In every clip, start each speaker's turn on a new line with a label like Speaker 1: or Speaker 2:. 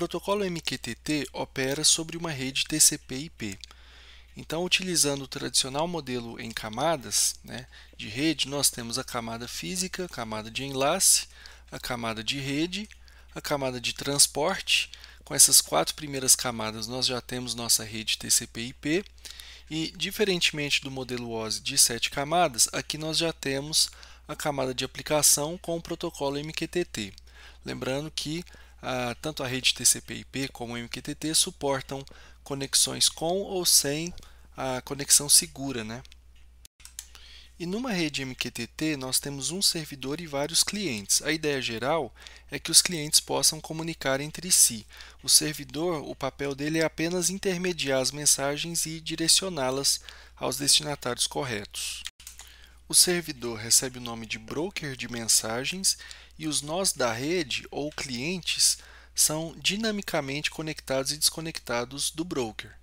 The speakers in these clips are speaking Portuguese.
Speaker 1: protocolo MQTT opera sobre uma rede TCP/IP. Então, utilizando o tradicional modelo em camadas né, de rede, nós temos a camada física, a camada de enlace, a camada de rede, a camada de transporte. Com essas quatro primeiras camadas, nós já temos nossa rede TCP/IP. E, diferentemente do modelo OSI de sete camadas, aqui nós já temos a camada de aplicação com o protocolo MQTT. Lembrando que ah, tanto a rede TCP/IP como o MQTT suportam conexões com ou sem a conexão segura, né? E numa rede MQTT, nós temos um servidor e vários clientes. A ideia geral é que os clientes possam comunicar entre si. O servidor, o papel dele é apenas intermediar as mensagens e direcioná-las aos destinatários corretos. O servidor recebe o nome de broker de mensagens e os nós da rede ou clientes são dinamicamente conectados e desconectados do broker.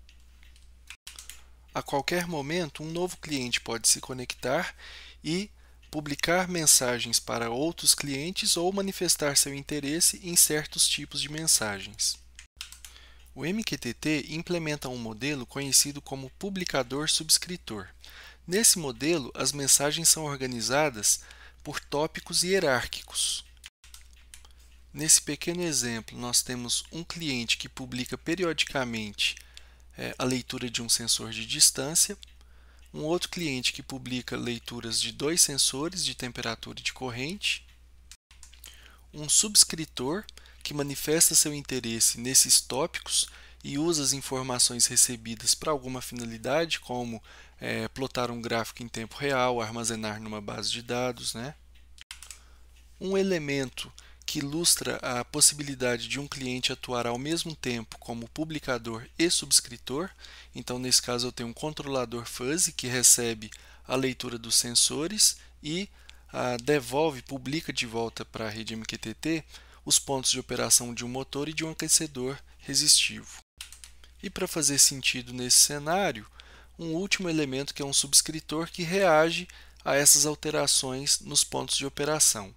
Speaker 1: A qualquer momento, um novo cliente pode se conectar e publicar mensagens para outros clientes ou manifestar seu interesse em certos tipos de mensagens. O MQTT implementa um modelo conhecido como publicador-subscritor. Nesse modelo, as mensagens são organizadas por tópicos hierárquicos. Nesse pequeno exemplo, nós temos um cliente que publica periodicamente é, a leitura de um sensor de distância, um outro cliente que publica leituras de dois sensores de temperatura e de corrente, um subscritor que manifesta seu interesse nesses tópicos e usa as informações recebidas para alguma finalidade, como é, plotar um gráfico em tempo real, armazenar numa base de dados. Né? Um elemento que ilustra a possibilidade de um cliente atuar ao mesmo tempo como publicador e subscritor. Então, nesse caso, eu tenho um controlador fuzzy que recebe a leitura dos sensores e ah, devolve, publica de volta para a rede MQTT os pontos de operação de um motor e de um aquecedor resistivo. E para fazer sentido nesse cenário, um último elemento que é um subscritor que reage a essas alterações nos pontos de operação.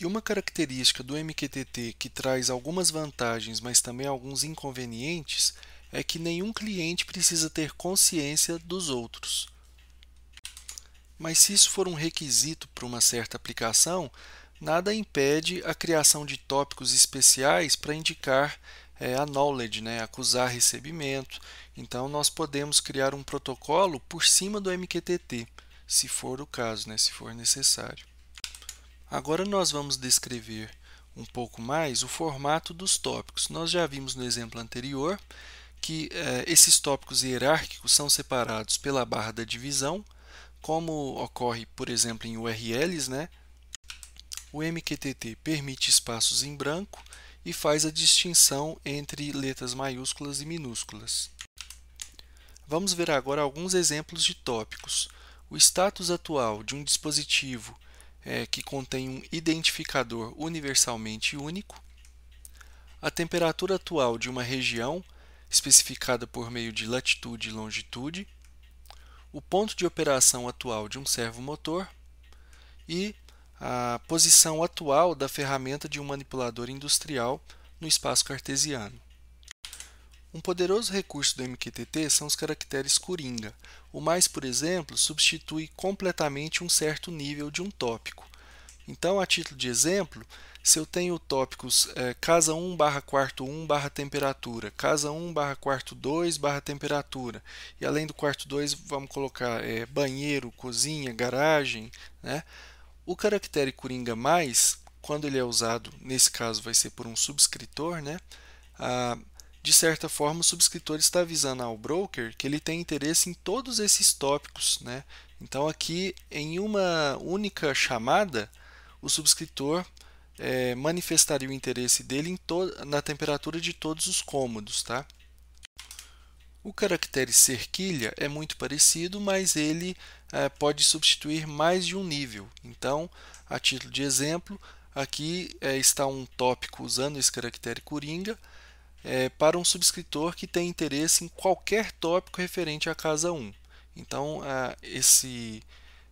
Speaker 1: E uma característica do MQTT que traz algumas vantagens, mas também alguns inconvenientes, é que nenhum cliente precisa ter consciência dos outros. Mas se isso for um requisito para uma certa aplicação, nada impede a criação de tópicos especiais para indicar é, a knowledge, né, acusar recebimento. Então, nós podemos criar um protocolo por cima do MQTT, se for o caso, né, se for necessário. Agora nós vamos descrever um pouco mais o formato dos tópicos. Nós já vimos no exemplo anterior que eh, esses tópicos hierárquicos são separados pela barra da divisão, como ocorre, por exemplo, em URLs, né? O MQTT permite espaços em branco e faz a distinção entre letras maiúsculas e minúsculas. Vamos ver agora alguns exemplos de tópicos. O status atual de um dispositivo é, que contém um identificador universalmente único, a temperatura atual de uma região, especificada por meio de latitude e longitude, o ponto de operação atual de um servomotor e a posição atual da ferramenta de um manipulador industrial no espaço cartesiano. Um poderoso recurso do MQTT são os caracteres coringa. O mais, por exemplo, substitui completamente um certo nível de um tópico. Então, a título de exemplo, se eu tenho tópicos é, casa 1 barra quarto 1 barra temperatura, casa 1 barra quarto 2 barra temperatura, e além do quarto 2, vamos colocar é, banheiro, cozinha, garagem, né? O caractere coringa mais, quando ele é usado, nesse caso vai ser por um subscritor, né? Ah, de certa forma, o subscritor está avisando ao broker que ele tem interesse em todos esses tópicos. Né? Então, aqui, em uma única chamada, o subscritor é, manifestaria o interesse dele na temperatura de todos os cômodos. Tá? O caractere cerquilha é muito parecido, mas ele é, pode substituir mais de um nível. Então, a título de exemplo, aqui é, está um tópico usando esse caractere coringa, é, para um subscritor que tem interesse em qualquer tópico referente à casa 1. Então, a, esse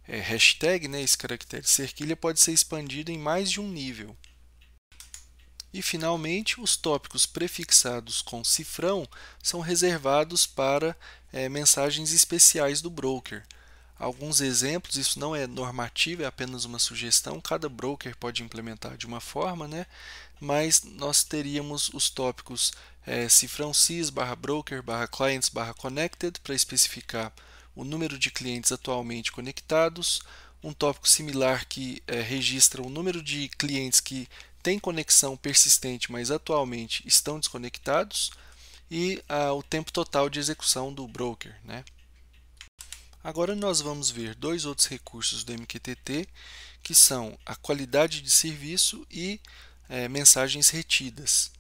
Speaker 1: é, hashtag, né, esse caractere cerquilha, pode ser expandido em mais de um nível. E, finalmente, os tópicos prefixados com cifrão são reservados para é, mensagens especiais do broker. Alguns exemplos, isso não é normativo, é apenas uma sugestão, cada broker pode implementar de uma forma, né? mas nós teríamos os tópicos é, cifrão barra broker, barra clients, barra connected, para especificar o número de clientes atualmente conectados, um tópico similar que é, registra o número de clientes que têm conexão persistente, mas atualmente estão desconectados, e o tempo total de execução do broker. Né? Agora nós vamos ver dois outros recursos do MQTT, que são a qualidade de serviço e é, mensagens retidas.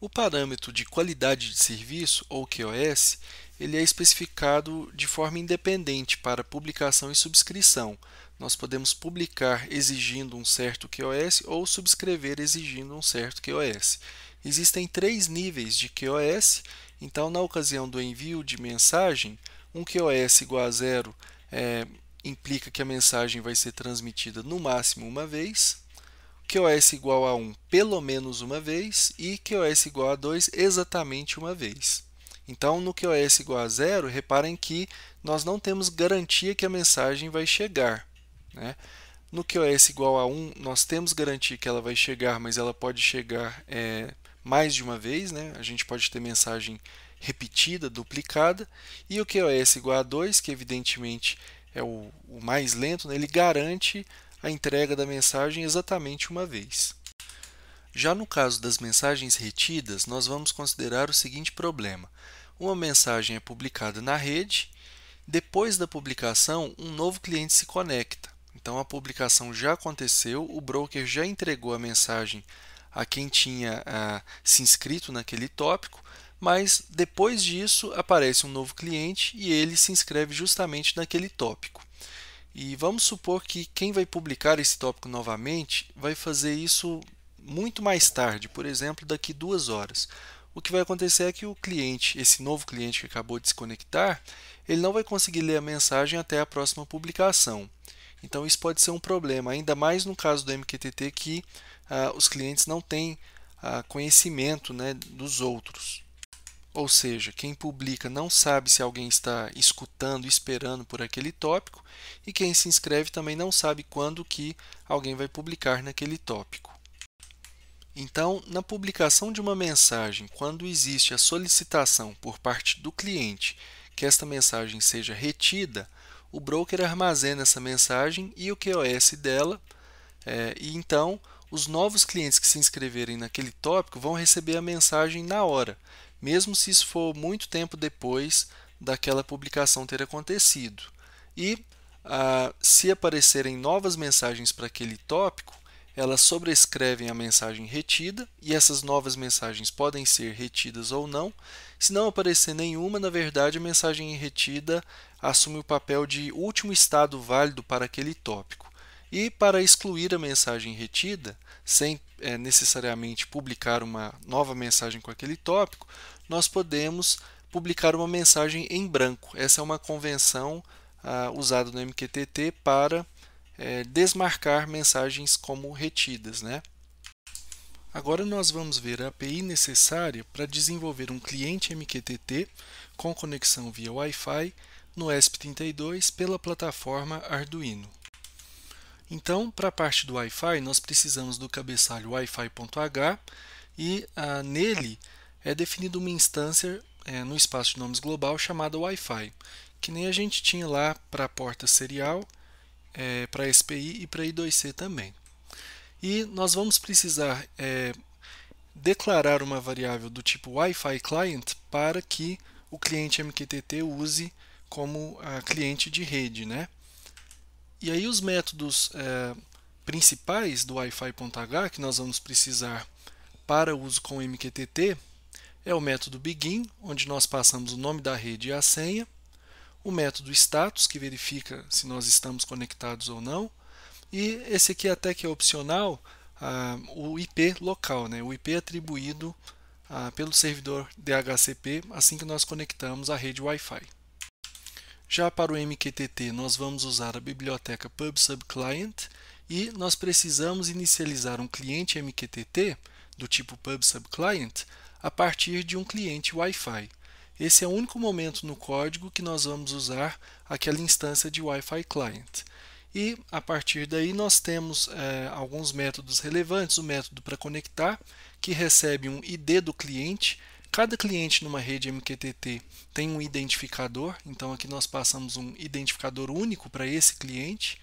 Speaker 1: O parâmetro de qualidade de serviço, ou QoS, ele é especificado de forma independente para publicação e subscrição. Nós podemos publicar exigindo um certo QoS ou subscrever exigindo um certo QoS. Existem três níveis de QoS, então, na ocasião do envio de mensagem, um QoS igual a zero é, implica que a mensagem vai ser transmitida no máximo uma vez, QoS igual a 1 pelo menos uma vez e QoS igual a 2 exatamente uma vez. Então, no QoS igual a 0, reparem que nós não temos garantia que a mensagem vai chegar. Né? No QoS igual a 1, nós temos garantia que ela vai chegar, mas ela pode chegar é, mais de uma vez. Né? A gente pode ter mensagem repetida, duplicada. E o QoS igual a 2, que evidentemente é o, o mais lento, né? ele garante a entrega da mensagem exatamente uma vez. Já no caso das mensagens retidas, nós vamos considerar o seguinte problema: uma mensagem é publicada na rede, depois da publicação, um novo cliente se conecta. Então a publicação já aconteceu, o broker já entregou a mensagem a quem tinha se inscrito naquele tópico, mas depois disso aparece um novo cliente e ele se inscreve justamente naquele tópico. E vamos supor que quem vai publicar esse tópico novamente vai fazer isso muito mais tarde, por exemplo, daqui duas horas. O que vai acontecer é que o cliente, esse novo cliente que acabou de se conectar, ele não vai conseguir ler a mensagem até a próxima publicação. Então isso pode ser um problema, ainda mais no caso do MQTT que ah, os clientes não têm ah, conhecimento né, dos outros ou seja, quem publica não sabe se alguém está escutando, esperando por aquele tópico, e quem se inscreve também não sabe quando que alguém vai publicar naquele tópico. Então, na publicação de uma mensagem, quando existe a solicitação por parte do cliente que esta mensagem seja retida, o broker armazena essa mensagem e o QoS dela, é, e então os novos clientes que se inscreverem naquele tópico vão receber a mensagem na hora, mesmo se isso for muito tempo depois daquela publicação ter acontecido. E ah, se aparecerem novas mensagens para aquele tópico, elas sobrescrevem a mensagem retida e essas novas mensagens podem ser retidas ou não. Se não aparecer nenhuma, na verdade, a mensagem retida assume o papel de último estado válido para aquele tópico. E para excluir a mensagem retida, sem é, necessariamente publicar uma nova mensagem com aquele tópico, nós podemos publicar uma mensagem em branco. Essa é uma convenção ah, usada no MQTT para é, desmarcar mensagens como retidas. Né? Agora nós vamos ver a API necessária para desenvolver um cliente MQTT com conexão via Wi-Fi no ESP32 pela plataforma Arduino. Então, para a parte do Wi-Fi, nós precisamos do cabeçalho Wi-Fi.h e ah, nele é definida uma instância é, no espaço de nomes global chamada Wi-Fi, que nem a gente tinha lá para a porta serial, é, eh, para SPI e para I2C também. E nós vamos precisar é, declarar uma variável do tipo Wi-Fi client para que o cliente MQTT use como ah, cliente de rede, né? E aí os métodos é, principais do Wi-Fi.h que nós vamos precisar para uso com MQTT é o método begin, onde nós passamos o nome da rede e a senha, o método status, que verifica se nós estamos conectados ou não, e esse aqui até que é opcional, ah, o IP local, né? o IP atribuído ah, pelo servidor DHCP assim que nós conectamos a rede Wi-Fi. Já para o MQTT, nós vamos usar a biblioteca PubSubClient e nós precisamos inicializar um cliente MQTT do tipo PubSubClient a partir de um cliente Wi-Fi. Esse é o único momento no código que nós vamos usar aquela instância de Wi-Fi Client. E a partir daí nós temos é, alguns métodos relevantes. O método para conectar, que recebe um ID do cliente Cada cliente numa rede MQTT tem um identificador, então aqui nós passamos um identificador único para esse cliente.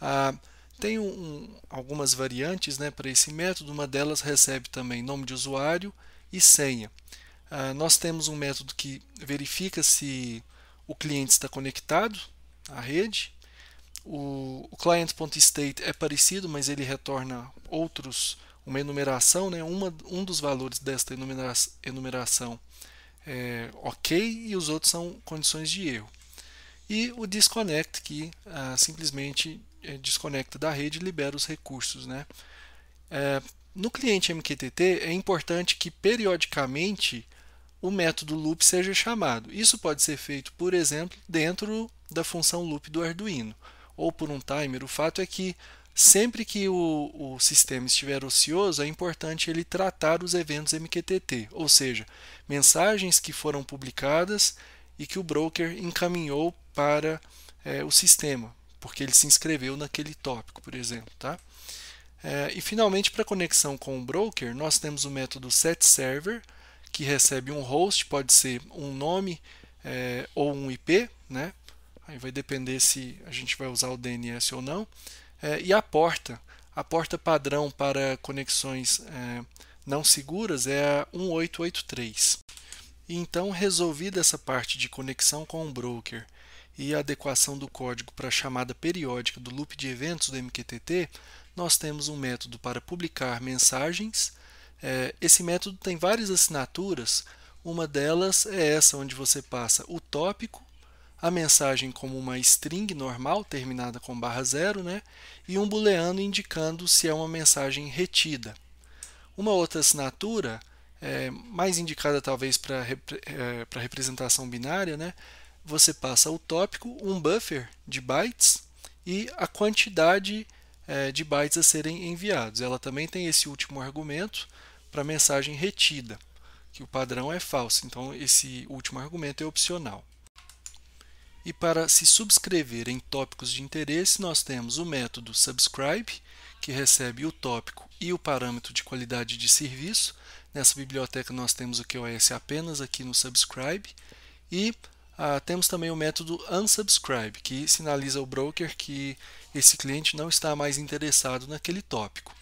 Speaker 1: Ah, tem um, um, algumas variantes né, para esse método, uma delas recebe também nome de usuário e senha. Ah, nós temos um método que verifica se o cliente está conectado à rede. O, o client.state é parecido, mas ele retorna outros uma enumeração, né, uma, um dos valores desta enumeração, enumeração é ok e os outros são condições de erro. E o disconnect, que ah, simplesmente é, desconecta da rede e libera os recursos. Né? É, no cliente MQTT, é importante que periodicamente o método loop seja chamado. Isso pode ser feito, por exemplo, dentro da função loop do Arduino ou por um timer. O fato é que Sempre que o, o sistema estiver ocioso, é importante ele tratar os eventos MQTT, ou seja, mensagens que foram publicadas e que o broker encaminhou para é, o sistema, porque ele se inscreveu naquele tópico, por exemplo. Tá? É, e finalmente, para conexão com o broker, nós temos o método setServer, que recebe um host, pode ser um nome é, ou um IP, né? aí vai depender se a gente vai usar o DNS ou não. É, e a porta, a porta padrão para conexões é, não seguras é a 1883. E então, resolvida essa parte de conexão com o broker e a adequação do código para a chamada periódica do loop de eventos do MQTT, nós temos um método para publicar mensagens. É, esse método tem várias assinaturas, uma delas é essa onde você passa o tópico a mensagem como uma string normal terminada com barra zero, né? e um booleano indicando se é uma mensagem retida. Uma outra assinatura, é, mais indicada talvez para rep é, representação binária, né? você passa o tópico, um buffer de bytes e a quantidade é, de bytes a serem enviados. Ela também tem esse último argumento para mensagem retida, que o padrão é falso, então esse último argumento é opcional. E para se subscrever em tópicos de interesse, nós temos o método subscribe, que recebe o tópico e o parâmetro de qualidade de serviço. Nessa biblioteca nós temos o QoS apenas aqui no subscribe. E ah, temos também o método unsubscribe, que sinaliza ao broker que esse cliente não está mais interessado naquele tópico.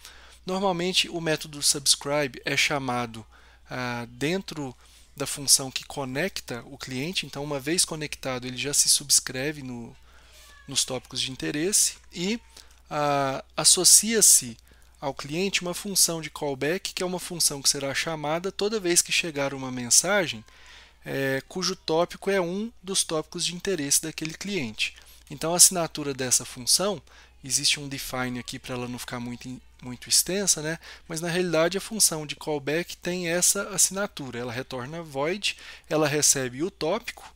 Speaker 1: Normalmente o método subscribe é chamado ah, dentro da função que conecta o cliente, então uma vez conectado ele já se subscreve no, nos tópicos de interesse e ah, associa-se ao cliente uma função de callback, que é uma função que será chamada toda vez que chegar uma mensagem é, cujo tópico é um dos tópicos de interesse daquele cliente. Então a assinatura dessa função, existe um define aqui para ela não ficar muito muito extensa, né? mas na realidade a função de callback tem essa assinatura. Ela retorna void, ela recebe o tópico,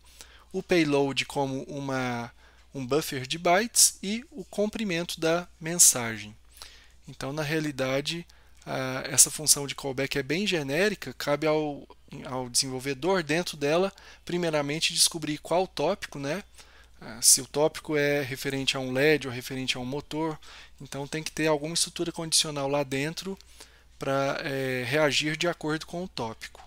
Speaker 1: o payload como uma, um buffer de bytes e o comprimento da mensagem. Então, na realidade, a, essa função de callback é bem genérica, cabe ao, ao desenvolvedor dentro dela, primeiramente, descobrir qual tópico, né? Ah, se o tópico é referente a um LED ou referente a um motor, então tem que ter alguma estrutura condicional lá dentro para é, reagir de acordo com o tópico.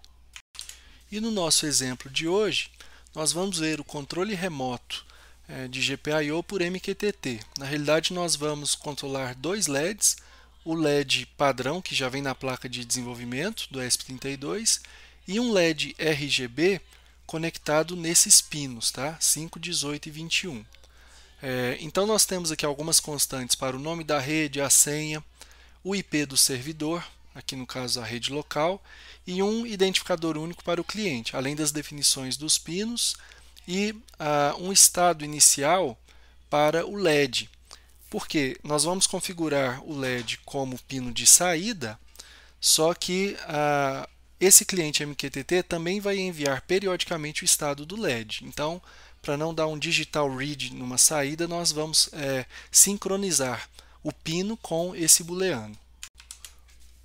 Speaker 1: E no nosso exemplo de hoje, nós vamos ver o controle remoto é, de GPIO por MQTT. Na realidade, nós vamos controlar dois LEDs, o LED padrão, que já vem na placa de desenvolvimento do ESP32, e um LED RGB, conectado nesses pinos, tá? 5, 18 e 21. É, então nós temos aqui algumas constantes para o nome da rede, a senha, o IP do servidor, aqui no caso a rede local, e um identificador único para o cliente, além das definições dos pinos e ah, um estado inicial para o LED. Porque nós vamos configurar o LED como pino de saída, só que ah, esse cliente MQTT também vai enviar periodicamente o estado do LED. Então, para não dar um digital read numa saída, nós vamos é, sincronizar o pino com esse booleano.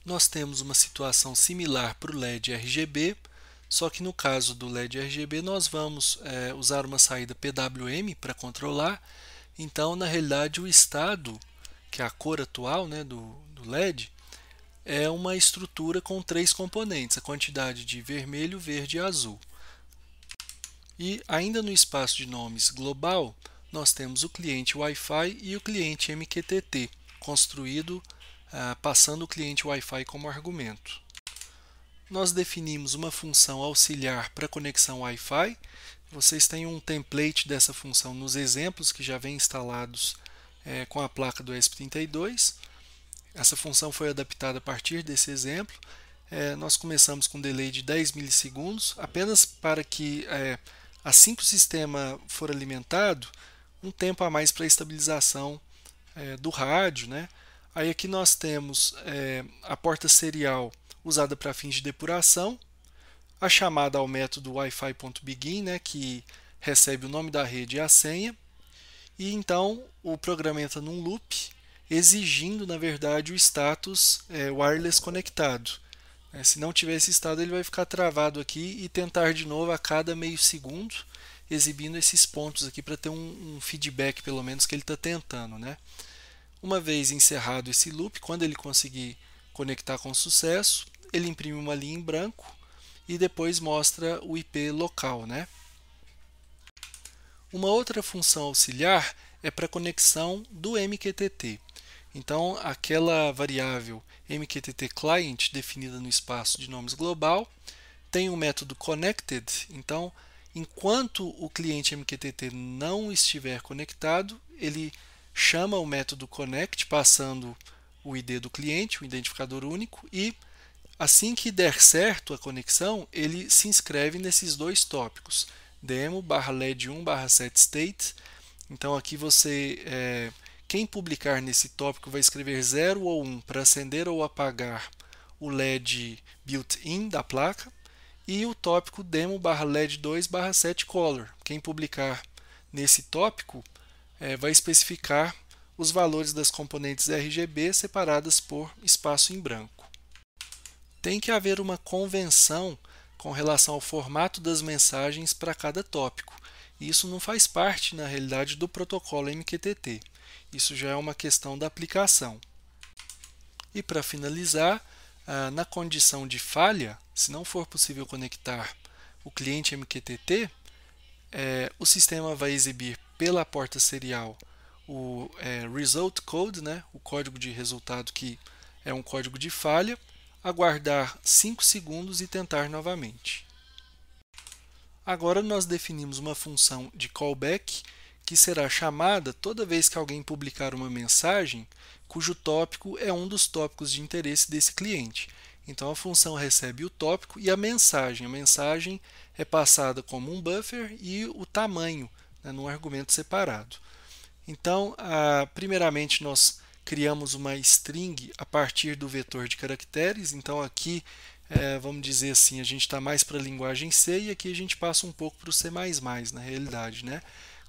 Speaker 1: Nós temos uma situação similar para o LED RGB, só que no caso do LED RGB nós vamos é, usar uma saída PWM para controlar. Então, na realidade, o estado, que é a cor atual né, do, do LED, é uma estrutura com três componentes, a quantidade de vermelho, verde e azul. E ainda no espaço de nomes global, nós temos o cliente Wi-Fi e o cliente MQTT, construído ah, passando o cliente Wi-Fi como argumento. Nós definimos uma função auxiliar para conexão Wi-Fi. Vocês têm um template dessa função nos exemplos que já vem instalados eh, com a placa do ESP32. Essa função foi adaptada a partir desse exemplo. É, nós começamos com um delay de 10 milissegundos, apenas para que, é, assim que o sistema for alimentado, um tempo a mais para estabilização é, do rádio. Né? Aí aqui nós temos é, a porta serial usada para fins de depuração, a chamada ao método Wi-Fi.begin, né, que recebe o nome da rede e a senha, e então o programa entra num loop exigindo, na verdade, o status é, wireless conectado. É, se não tiver esse estado, ele vai ficar travado aqui e tentar de novo a cada meio segundo, exibindo esses pontos aqui para ter um, um, feedback, pelo menos, que ele está tentando. Né? Uma vez encerrado esse loop, quando ele conseguir conectar com sucesso, ele imprime uma linha em branco e depois mostra o IP local. Né? Uma outra função auxiliar é para conexão do MQTT. Então, aquela variável mqtt client definida no espaço de nomes global tem o um método connected. Então, enquanto o cliente mqtt não estiver conectado, ele chama o método connect passando o ID do cliente, o identificador único, e assim que der certo a conexão, ele se inscreve nesses dois tópicos, demo led1 setstate Então aqui você é, quem publicar nesse tópico vai escrever 0 ou 1 para acender ou apagar o LED built-in da placa e o tópico demo LED 2 set color. Quem publicar nesse tópico é, vai especificar os valores das componentes RGB separadas por espaço em branco. Tem que haver uma convenção com relação ao formato das mensagens para cada tópico. Isso não faz parte, na realidade, do protocolo MQTT. Isso já é uma questão da aplicação. E para finalizar, ah, na condição de falha, se não for possível conectar o cliente MQTT, é, o sistema vai exibir pela porta serial o é, result code, né, o código de resultado que é um código de falha, aguardar 5 segundos e tentar novamente. Agora nós definimos uma função de callback que será chamada toda vez que alguém publicar uma mensagem cujo tópico é um dos tópicos de interesse desse cliente. Então a função recebe o tópico e a mensagem. A mensagem é passada como um buffer e o tamanho né, num argumento separado. Então, a, primeiramente, nós criamos uma string a partir do vetor de caracteres. Então, aqui, é, vamos dizer assim, a gente está mais para a linguagem C e aqui a gente passa um pouco para o C++, na realidade. Né?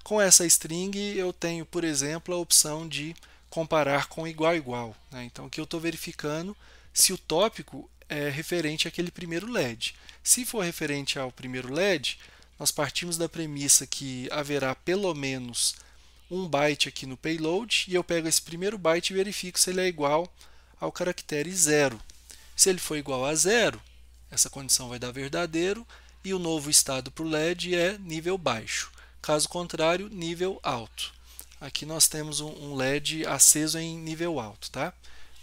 Speaker 1: Com essa string, eu tenho, por exemplo, a opção de comparar com igual igual. Né? Então, aqui eu estou verificando se o tópico é referente àquele primeiro LED. Se for referente ao primeiro LED, nós partimos da premissa que haverá pelo menos um byte aqui no payload e eu pego esse primeiro byte e verifico se ele é igual ao caractere zero. Se ele for igual a zero, essa condição vai dar verdadeiro e o novo estado para o LED é nível baixo caso contrário, nível alto. Aqui nós temos um LED aceso em nível alto, tá?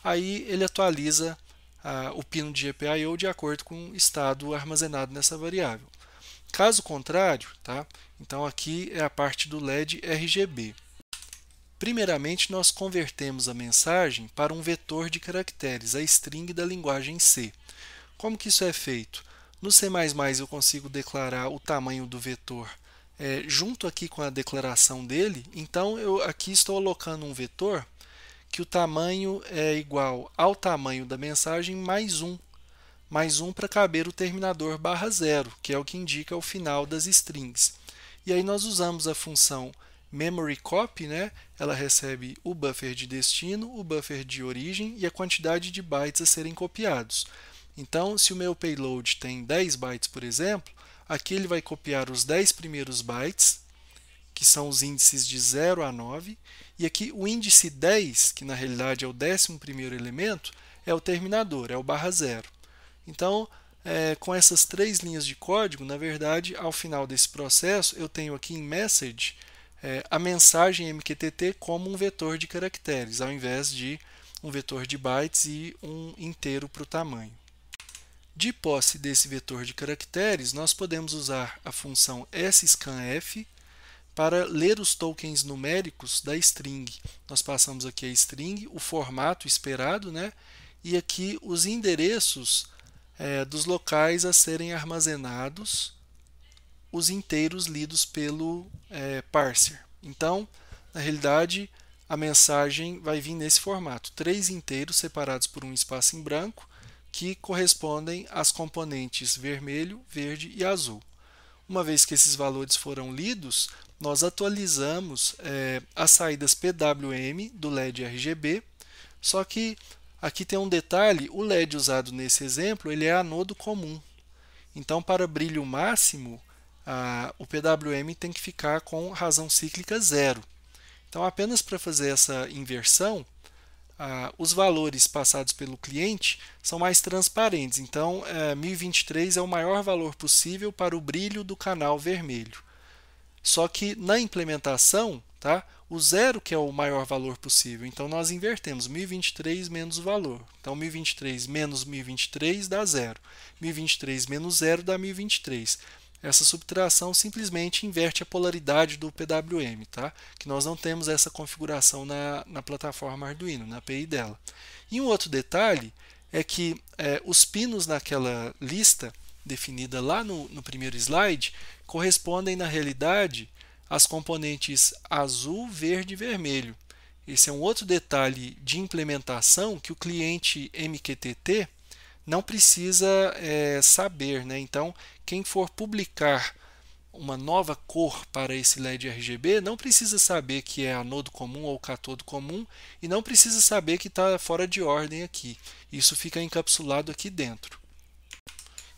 Speaker 1: Aí ele atualiza ah, o pino de GPIO de acordo com o estado armazenado nessa variável. Caso contrário, tá? Então aqui é a parte do LED RGB. Primeiramente, nós convertemos a mensagem para um vetor de caracteres, a string da linguagem C. Como que isso é feito? No C++ eu consigo declarar o tamanho do vetor é, junto aqui com a declaração dele, então eu aqui estou alocando um vetor que o tamanho é igual ao tamanho da mensagem mais um, mais um para caber o terminador barra zero, que é o que indica o final das strings. E aí nós usamos a função memory copy, né? ela recebe o buffer de destino, o buffer de origem e a quantidade de bytes a serem copiados. Então, se o meu payload tem 10 bytes, por exemplo, Aqui ele vai copiar os 10 primeiros bytes, que são os índices de 0 a 9, e aqui o índice 10, que na realidade é o 11 elemento, é o terminador, é o barra 0. Então, é, com essas três linhas de código, na verdade, ao final desse processo, eu tenho aqui em message é, a mensagem MQTT como um vetor de caracteres, ao invés de um vetor de bytes e um inteiro para o tamanho. De posse desse vetor de caracteres, nós podemos usar a função scanf para ler os tokens numéricos da string. Nós passamos aqui a string, o formato esperado, né? e aqui os endereços é, dos locais a serem armazenados, os inteiros lidos pelo é, parser. Então, na realidade, a mensagem vai vir nesse formato: três inteiros separados por um espaço em branco que correspondem às componentes vermelho, verde e azul. Uma vez que esses valores foram lidos, nós atualizamos é, as saídas PWM do LED RGB, só que aqui tem um detalhe, o LED usado nesse exemplo ele é anodo comum. Então, para brilho máximo, a, o PWM tem que ficar com razão cíclica zero. Então, apenas para fazer essa inversão, ah, os valores passados pelo cliente são mais transparentes. Então, é, eh, 1023 é o maior valor possível para o brilho do canal vermelho. Só que na implementação, tá, o zero que é o maior valor possível. Então, nós invertemos 1023 menos o valor. Então, 1023 menos 1023 dá zero. 1023 menos zero dá 1023 essa subtração simplesmente inverte a polaridade do PWM, tá? que nós não temos essa configuração na, na plataforma Arduino, na API dela. E um outro detalhe é que é, os pinos naquela lista definida lá no, no primeiro slide correspondem, na realidade, às componentes azul, verde e vermelho. Esse é um outro detalhe de implementação que o cliente MQTT não precisa é, saber. Né? Então, quem for publicar uma nova cor para esse LED RGB, não precisa saber que é anodo comum ou catodo comum e não precisa saber que está fora de ordem aqui. Isso fica encapsulado aqui dentro.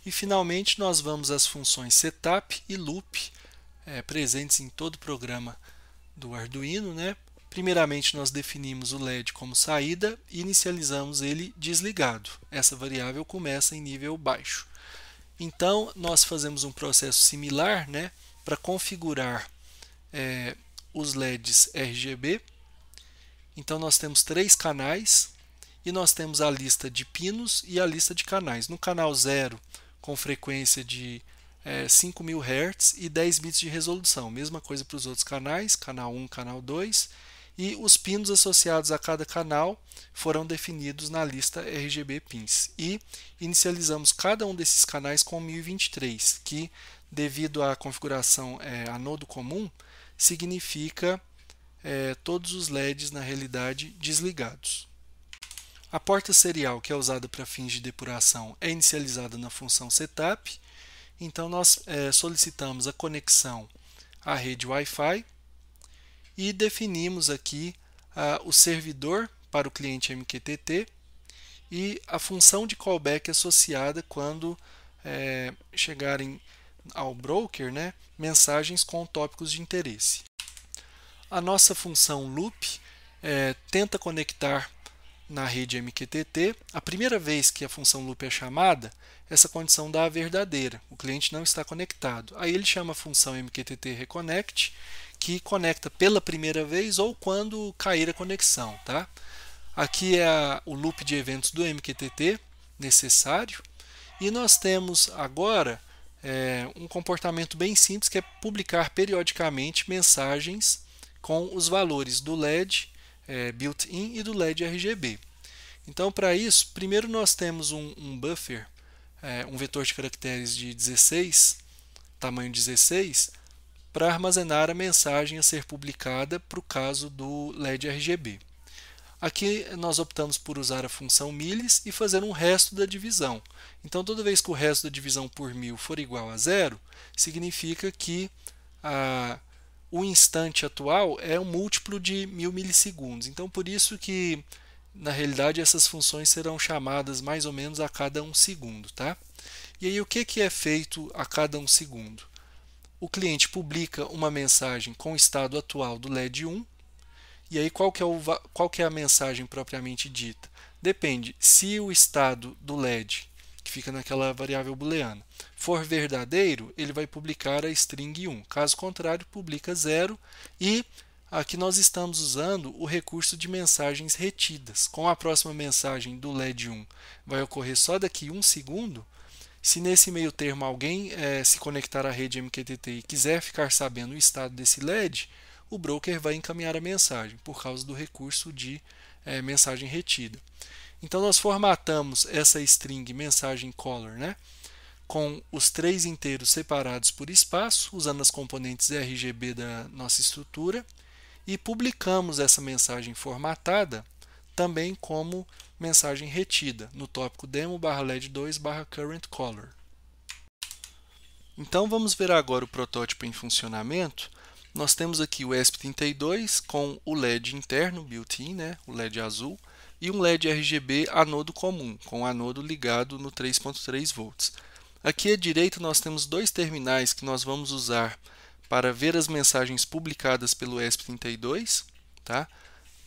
Speaker 1: E finalmente nós vamos às funções setup e loop, é, presentes em todo o programa do Arduino, né? Primeiramente, nós definimos o LED como saída e inicializamos ele desligado. Essa variável começa em nível baixo. Então, nós fazemos um processo similar né, para configurar é, os LEDs RGB. Então, nós temos três canais e nós temos a lista de pinos e a lista de canais. No canal 0, com frequência de é, 5.000 Hz e 10 bits de resolução. Mesma coisa para os outros canais, canal 1, canal 2 e os pinos associados a cada canal foram definidos na lista RGB pins. E inicializamos cada um desses canais com 1023, que devido à configuração é, anodo comum, significa é, todos os LEDs na realidade desligados. A porta serial, que é usada para fins de depuração, é inicializada na função setup, então nós é, solicitamos a conexão à rede Wi-Fi e definimos aqui ah, o servidor para o cliente MQTT e a função de callback associada quando é, chegarem ao broker né, mensagens com tópicos de interesse. A nossa função loop é, tenta conectar na rede MQTT. A primeira vez que a função loop é chamada, essa condição dá a verdadeira, o cliente não está conectado. Aí ele chama a função MQTT reconnect que conecta pela primeira vez ou quando cair a conexão. Tá? Aqui é a, o loop de eventos do MQTT necessário. E nós temos agora é, um comportamento bem simples que é publicar periodicamente mensagens com os valores do LED é, built-in e do LED RGB. Então, para isso, primeiro nós temos um, um buffer, é, um vetor de caracteres de 16, tamanho 16, para armazenar a mensagem a ser publicada para o caso do LED RGB. Aqui nós optamos por usar a função milhes e fazer um resto da divisão. Então, toda vez que o resto da divisão por mil for igual a zero, significa que a, o instante atual é um múltiplo de mil milissegundos. Então, por isso que, na realidade, essas funções serão chamadas mais ou menos a cada um segundo. Tá? E aí, o que, que é feito a cada um segundo? o cliente publica uma mensagem com o estado atual do LED 1. E aí qual que é, o, qual que é a mensagem propriamente dita? Depende, se o estado do LED, que fica naquela variável booleana, for verdadeiro, ele vai publicar a string 1. Caso contrário, publica 0 e aqui nós estamos usando o recurso de mensagens retidas. Com a próxima mensagem do LED 1 vai ocorrer só daqui um segundo, se nesse meio termo alguém é, se conectar à rede MQTT e quiser ficar sabendo o estado desse LED, o broker vai encaminhar a mensagem por causa do recurso de é, mensagem retida. Então nós formatamos essa string mensagem color, né? Com os três inteiros separados por espaço, usando as componentes RGB da nossa estrutura, e publicamos essa mensagem formatada também como mensagem retida no tópico demo led 2 current color. Então vamos ver agora o protótipo em funcionamento. Nós temos aqui o ESP32 com o LED interno built-in, né, o LED azul, e um LED RGB anodo comum, com o anodo ligado no 3.3 volts. Aqui à direita nós temos dois terminais que nós vamos usar para ver as mensagens publicadas pelo ESP32, tá?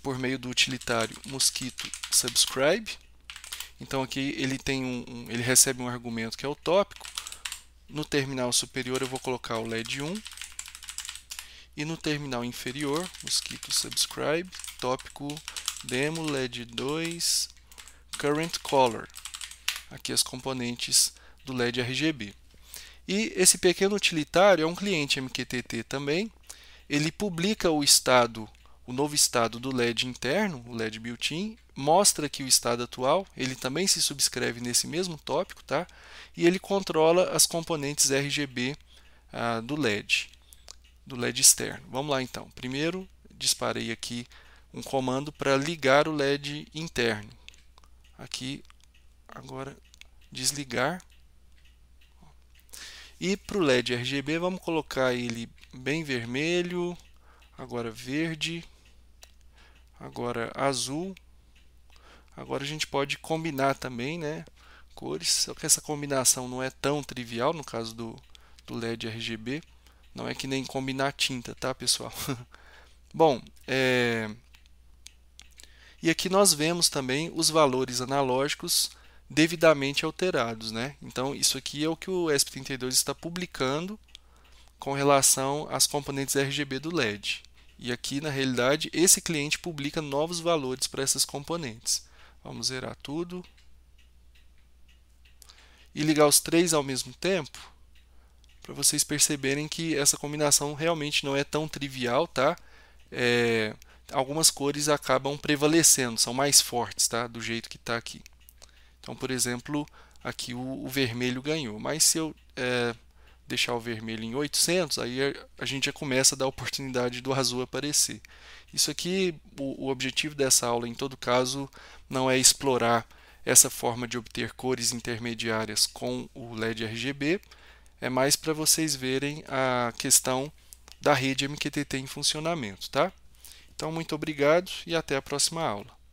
Speaker 1: por meio do utilitário mosquito subscribe. Então aqui ele tem um, um, ele recebe um argumento que é o tópico. No terminal superior eu vou colocar o LED 1 e no terminal inferior mosquito subscribe tópico demo LED 2 current color. Aqui as componentes do LED RGB. E esse pequeno utilitário é um cliente MQTT também. Ele publica o estado o novo estado do LED interno, o LED built-in, mostra que o estado atual, ele também se subscreve nesse mesmo tópico, tá? E ele controla as componentes RGB ah, do LED, do LED externo. Vamos lá então. Primeiro, disparei aqui um comando para ligar o LED interno. Aqui, agora, desligar. E para o LED RGB, vamos colocar ele bem vermelho, agora verde, agora azul. Agora a gente pode combinar também, né? Cores, só que essa combinação não é tão trivial no caso do, do LED RGB. Não é que nem combinar tinta, tá, pessoal? Bom, é... e aqui nós vemos também os valores analógicos devidamente alterados, né? Então, isso aqui é o que o ESP32 está publicando com relação às componentes RGB do LED. E aqui, na realidade, esse cliente publica novos valores para essas componentes. Vamos zerar tudo. E ligar os três ao mesmo tempo, para vocês perceberem que essa combinação realmente não é tão trivial, tá? É, algumas cores acabam prevalecendo, são mais fortes, tá? Do jeito que está aqui. Então, por exemplo, aqui o, o, vermelho ganhou. Mas se eu é, deixar o vermelho em 800, aí a gente já começa a dar a oportunidade do azul aparecer. Isso aqui, o, o objetivo dessa aula, em todo caso, não é explorar essa forma de obter cores intermediárias com o LED RGB, é mais para vocês verem a questão da rede MQTT em funcionamento, tá? Então, muito obrigado e até a próxima aula.